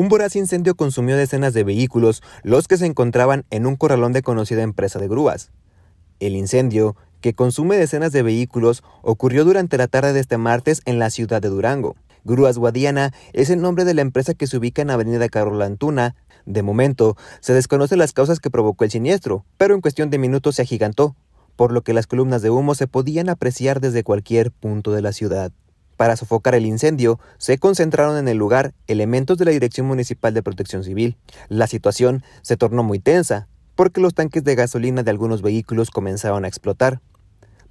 Un voraz incendio consumió decenas de vehículos, los que se encontraban en un corralón de conocida empresa de grúas. El incendio, que consume decenas de vehículos, ocurrió durante la tarde de este martes en la ciudad de Durango. Grúas Guadiana es el nombre de la empresa que se ubica en Avenida Carol Antuna. De momento, se desconocen las causas que provocó el siniestro, pero en cuestión de minutos se agigantó, por lo que las columnas de humo se podían apreciar desde cualquier punto de la ciudad. Para sofocar el incendio, se concentraron en el lugar elementos de la Dirección Municipal de Protección Civil. La situación se tornó muy tensa, porque los tanques de gasolina de algunos vehículos comenzaron a explotar.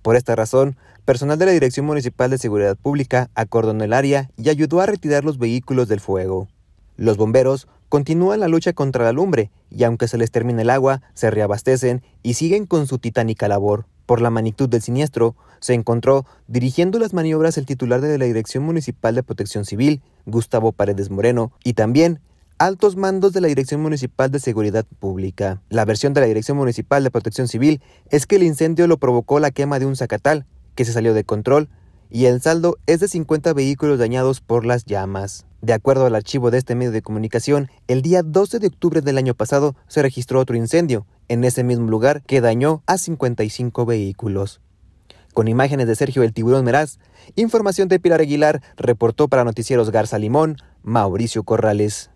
Por esta razón, personal de la Dirección Municipal de Seguridad Pública acordonó el área y ayudó a retirar los vehículos del fuego. Los bomberos continúan la lucha contra la lumbre y aunque se les termine el agua, se reabastecen y siguen con su titánica labor. Por la magnitud del siniestro, se encontró dirigiendo las maniobras el titular de la Dirección Municipal de Protección Civil, Gustavo Paredes Moreno, y también altos mandos de la Dirección Municipal de Seguridad Pública. La versión de la Dirección Municipal de Protección Civil es que el incendio lo provocó la quema de un zacatal, que se salió de control, y el saldo es de 50 vehículos dañados por las llamas. De acuerdo al archivo de este medio de comunicación, el día 12 de octubre del año pasado se registró otro incendio en ese mismo lugar que dañó a 55 vehículos. Con imágenes de Sergio el Tiburón Meraz, información de Pilar Aguilar, reportó para Noticieros Garza Limón, Mauricio Corrales.